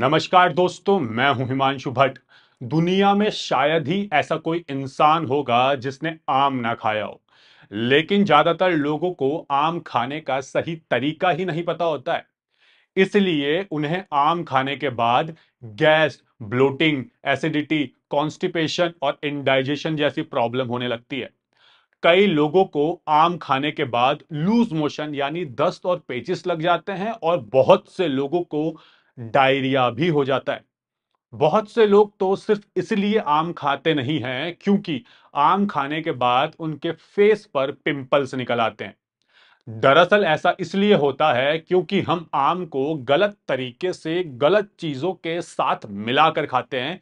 नमस्कार दोस्तों मैं हूं हिमांशु भट्ट दुनिया में शायद ही ऐसा कोई इंसान होगा जिसने आम ना खाया हो लेकिन ज़्यादातर लोगों को आम खाने का सही तरीका ही नहीं पता होता है इसलिए उन्हें आम खाने के बाद गैस ब्लोटिंग एसिडिटी कॉन्स्टिपेशन और इंडाइजेशन जैसी प्रॉब्लम होने लगती है कई लोगों को आम खाने के बाद लूज मोशन यानी दस्त और पेचिस लग जाते हैं और बहुत से लोगों को डायरिया भी हो जाता है बहुत से लोग तो सिर्फ इसलिए आम खाते नहीं हैं क्योंकि आम खाने के बाद उनके फेस पर पिंपल्स निकल आते हैं दरअसल ऐसा इसलिए होता है क्योंकि हम आम को गलत तरीके से गलत चीज़ों के साथ मिलाकर खाते हैं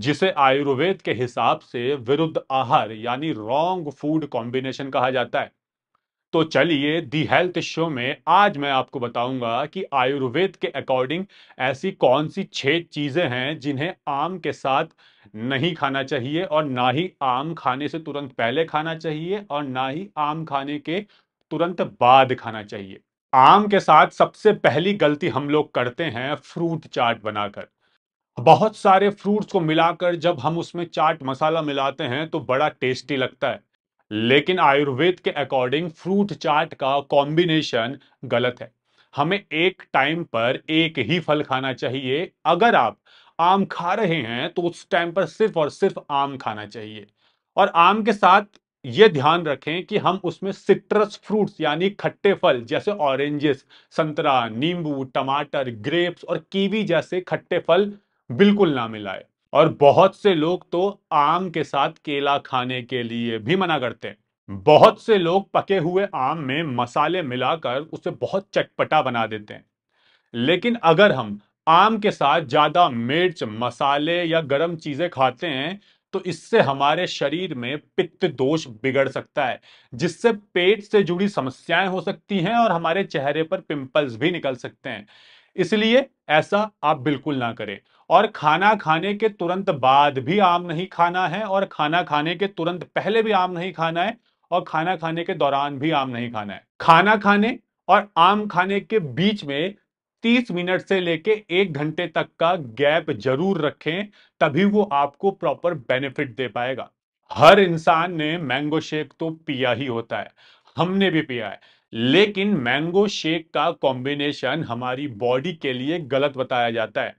जिसे आयुर्वेद के हिसाब से विरुद्ध आहार यानी रॉन्ग फूड कॉम्बिनेशन कहा जाता है तो चलिए दी हेल्थ शो में आज मैं आपको बताऊंगा कि आयुर्वेद के अकॉर्डिंग ऐसी कौन सी छह चीज़ें हैं जिन्हें आम के साथ नहीं खाना चाहिए और ना ही आम खाने से तुरंत पहले खाना चाहिए और ना ही आम खाने के तुरंत बाद खाना चाहिए आम के साथ सबसे पहली गलती हम लोग करते हैं फ्रूट चाट बनाकर बहुत सारे फ्रूट्स को मिलाकर जब हम उसमें चाट मसाला मिलाते हैं तो बड़ा टेस्टी लगता है लेकिन आयुर्वेद के अकॉर्डिंग फ्रूट चाट का कॉम्बिनेशन गलत है हमें एक टाइम पर एक ही फल खाना चाहिए अगर आप आम खा रहे हैं तो उस टाइम पर सिर्फ और सिर्फ आम खाना चाहिए और आम के साथ ये ध्यान रखें कि हम उसमें सिट्रस फ्रूट्स यानी खट्टे फल जैसे ऑरेंजेस संतरा नींबू टमाटर ग्रेप्स और कीवी जैसे खट्टे फल बिल्कुल ना मिलाए और बहुत से लोग तो आम के साथ केला खाने के लिए भी मना करते हैं बहुत से लोग पके हुए आम में मसाले मिलाकर उसे बहुत चटपटा बना देते हैं लेकिन अगर हम आम के साथ ज़्यादा मिर्च मसाले या गरम चीज़ें खाते हैं तो इससे हमारे शरीर में पित्त दोष बिगड़ सकता है जिससे पेट से जुड़ी समस्याएं हो सकती हैं और हमारे चेहरे पर पिंपल्स भी निकल सकते हैं इसलिए ऐसा आप बिल्कुल ना करें और खाना खाने के तुरंत बाद भी आम नहीं खाना है और खाना खाने के तुरंत पहले भी आम नहीं खाना है और खाना खाने के दौरान भी आम नहीं खाना है खाना खाने और आम खाने के बीच में 30 मिनट से लेके एक घंटे तक का गैप जरूर रखें तभी वो आपको प्रॉपर बेनिफिट दे पाएगा हर इंसान ने मैंगो शेक तो पिया ही होता है हमने भी पिया है लेकिन मैंगो शेक का कॉम्बिनेशन हमारी बॉडी के लिए गलत बताया जाता है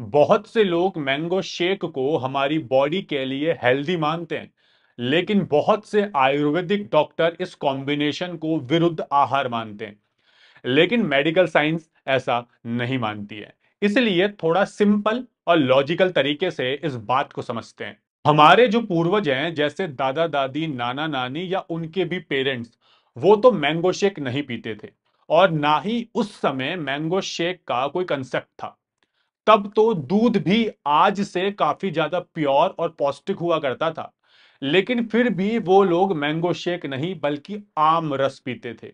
बहुत से लोग मैंगो शेक को हमारी बॉडी के लिए हेल्दी मानते हैं लेकिन बहुत से आयुर्वेदिक डॉक्टर इस कॉम्बिनेशन को विरुद्ध आहार मानते हैं लेकिन मेडिकल साइंस ऐसा नहीं मानती है इसलिए थोड़ा सिंपल और लॉजिकल तरीके से इस बात को समझते हैं हमारे जो पूर्वज हैं जैसे दादा दादी नाना नानी या उनके भी पेरेंट्स वो तो मैंगो शेक नहीं पीते थे और ना ही उस समय मैंगो शेक का कोई कंसेप्ट था तब तो दूध भी आज से काफी ज्यादा प्योर और पौष्टिक हुआ करता था लेकिन फिर भी वो लोग मैंगो शेक नहीं बल्कि आम रस पीते थे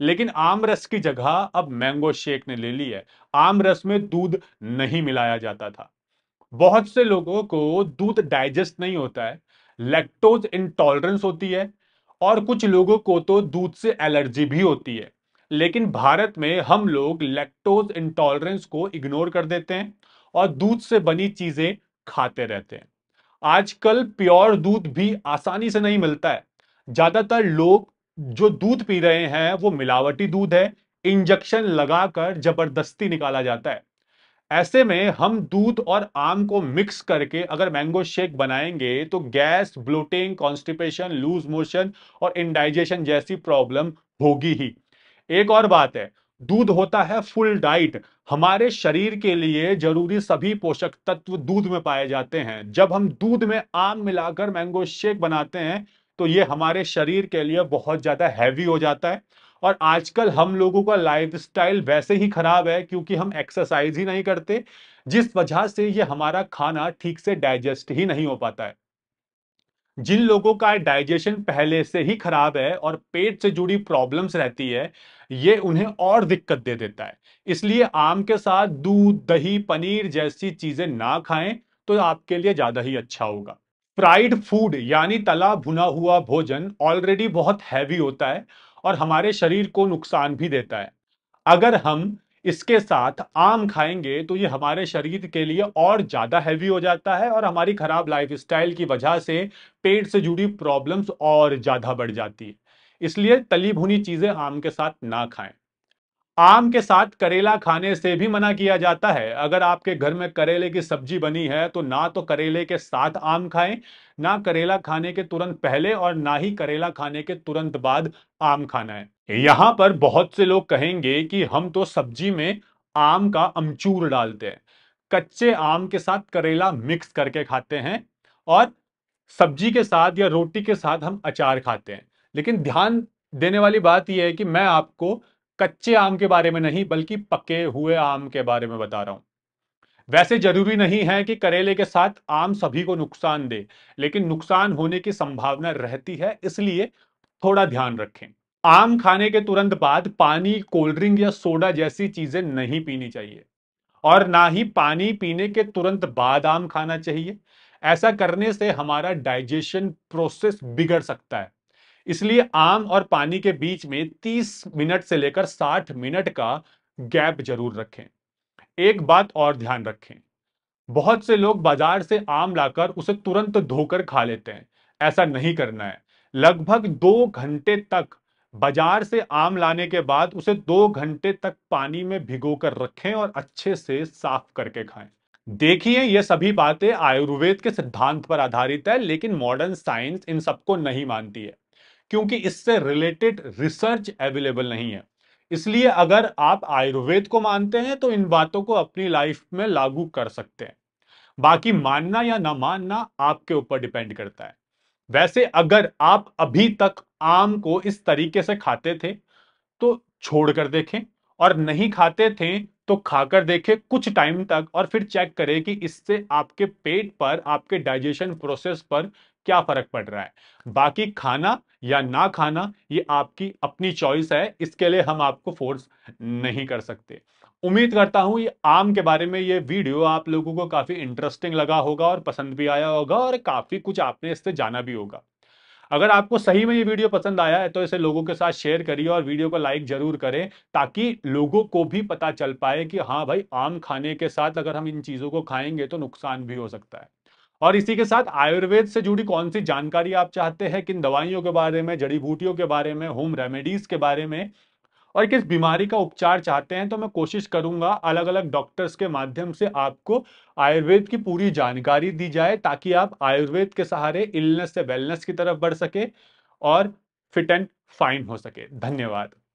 लेकिन आम रस की जगह अब मैंगो शेक ने ले ली है आम रस में दूध नहीं मिलाया जाता था बहुत से लोगों को दूध डाइजेस्ट नहीं होता है लैक्टोज इंटॉलरेंस होती है और कुछ लोगों को तो दूध से एलर्जी भी होती है लेकिन भारत में हम लोग लैक्टोज इंटॉलरेंस को इग्नोर कर देते हैं और दूध से बनी चीजें खाते रहते हैं आजकल प्योर दूध भी आसानी से नहीं मिलता है ज्यादातर लोग जो दूध पी रहे हैं वो मिलावटी दूध है इंजेक्शन लगाकर जबरदस्ती निकाला जाता है ऐसे में हम दूध और आम को मिक्स करके अगर मैंगो शेक बनाएंगे तो gas bloating constipation loose motion और इंडाइजेशन जैसी प्रॉब्लम होगी ही एक और बात है दूध होता है फुल डाइट हमारे शरीर के लिए जरूरी सभी पोषक तत्व दूध में पाए जाते हैं जब हम दूध में आम मिलाकर मैंगो शेक बनाते हैं तो ये हमारे शरीर के लिए बहुत ज़्यादा हैवी हो जाता है और आजकल हम लोगों का लाइफस्टाइल वैसे ही खराब है क्योंकि हम एक्सरसाइज ही नहीं करते जिस वजह से ये हमारा खाना ठीक से डाइजेस्ट ही नहीं हो पाता है जिन लोगों का डाइजेशन पहले से ही खराब है और पेट से जुड़ी प्रॉब्लम्स रहती है ये उन्हें और दिक्कत दे देता है इसलिए आम के साथ दूध दही पनीर जैसी चीज़ें ना खाएं तो आपके लिए ज़्यादा ही अच्छा होगा फ्राइड फूड यानी तला भुना हुआ भोजन ऑलरेडी बहुत हैवी होता है और हमारे शरीर को नुकसान भी देता है अगर हम इसके साथ आम खाएंगे तो ये हमारे शरीर के लिए और ज़्यादा हैवी हो जाता है और हमारी ख़राब लाइफस्टाइल की वजह से पेट से जुड़ी प्रॉब्लम्स और ज़्यादा बढ़ जाती है इसलिए तली भुनी चीज़ें आम के साथ ना खाएं आम के साथ करेला खाने से भी मना किया जाता है अगर आपके घर में करेले की सब्जी बनी है तो ना तो करेले के साथ आम खाएं ना करेला खाने के तुरंत पहले और ना ही करेला खाने के तुरंत बाद आम खाना है यहां पर बहुत से लोग कहेंगे कि हम तो सब्जी में आम का अमचूर डालते हैं कच्चे आम के साथ करेला मिक्स करके खाते हैं और सब्जी के साथ या रोटी के साथ हम अचार खाते हैं लेकिन ध्यान देने वाली बात यह है कि मैं आपको कच्चे आम के बारे में नहीं बल्कि पके हुए आम के बारे में बता रहा हूं वैसे जरूरी नहीं है कि करेले के साथ आम सभी को नुकसान दे लेकिन नुकसान होने की संभावना रहती है इसलिए थोड़ा ध्यान रखें आम खाने के तुरंत बाद पानी कोल्ड ड्रिंक या सोडा जैसी चीजें नहीं पीनी चाहिए और ना ही पानी पीने के तुरंत बाद आम खाना चाहिए ऐसा करने से हमारा डाइजेशन प्रोसेस बिगड़ सकता है इसलिए आम और पानी के बीच में 30 मिनट से लेकर 60 मिनट का गैप जरूर रखें एक बात और ध्यान रखें बहुत से लोग बाजार से आम लाकर उसे तुरंत धोकर खा लेते हैं ऐसा नहीं करना है लगभग दो घंटे तक बाजार से आम लाने के बाद उसे दो घंटे तक पानी में भिगो कर रखें और अच्छे से साफ करके खाएं देखिए ये सभी बातें आयुर्वेद के सिद्धांत पर आधारित है लेकिन मॉडर्न साइंस इन सबको नहीं मानती है क्योंकि इससे रिलेटेड रिसर्च अवेलेबल नहीं है इसलिए अगर आप आयुर्वेद को मानते हैं तो इन बातों को अपनी लाइफ में लागू कर सकते हैं बाकी मानना या ना मानना आपके ऊपर डिपेंड करता है वैसे अगर आप अभी तक आम को इस तरीके से खाते थे तो छोड़कर देखें और नहीं खाते थे तो खाकर देखें कुछ टाइम तक और फिर चेक करें कि इससे आपके पेट पर आपके डाइजेशन प्रोसेस पर क्या फर्क पड़ रहा है बाकी खाना या ना खाना ये आपकी अपनी चॉइस है इसके लिए हम आपको फोर्स नहीं कर सकते उम्मीद करता हूं ये आम के बारे में ये वीडियो आप लोगों को काफ़ी इंटरेस्टिंग लगा होगा और पसंद भी आया होगा और काफ़ी कुछ आपने इससे जाना भी होगा अगर आपको सही में ये वीडियो पसंद आया है तो इसे लोगों के साथ शेयर करिए और वीडियो को लाइक जरूर करें ताकि लोगों को भी पता चल पाए कि हाँ भाई आम खाने के साथ अगर हम इन चीज़ों को खाएंगे तो नुकसान भी हो सकता है और इसी के साथ आयुर्वेद से जुड़ी कौन सी जानकारी आप चाहते हैं किन दवाइयों के बारे में जड़ी बूटियों के बारे में होम रेमेडीज के बारे में और किस बीमारी का उपचार चाहते हैं तो मैं कोशिश करूंगा अलग अलग डॉक्टर्स के माध्यम से आपको आयुर्वेद की पूरी जानकारी दी जाए ताकि आप आयुर्वेद के सहारे इलनेस से वेलनेस की तरफ बढ़ सके और फिट एंड फाइन हो सके धन्यवाद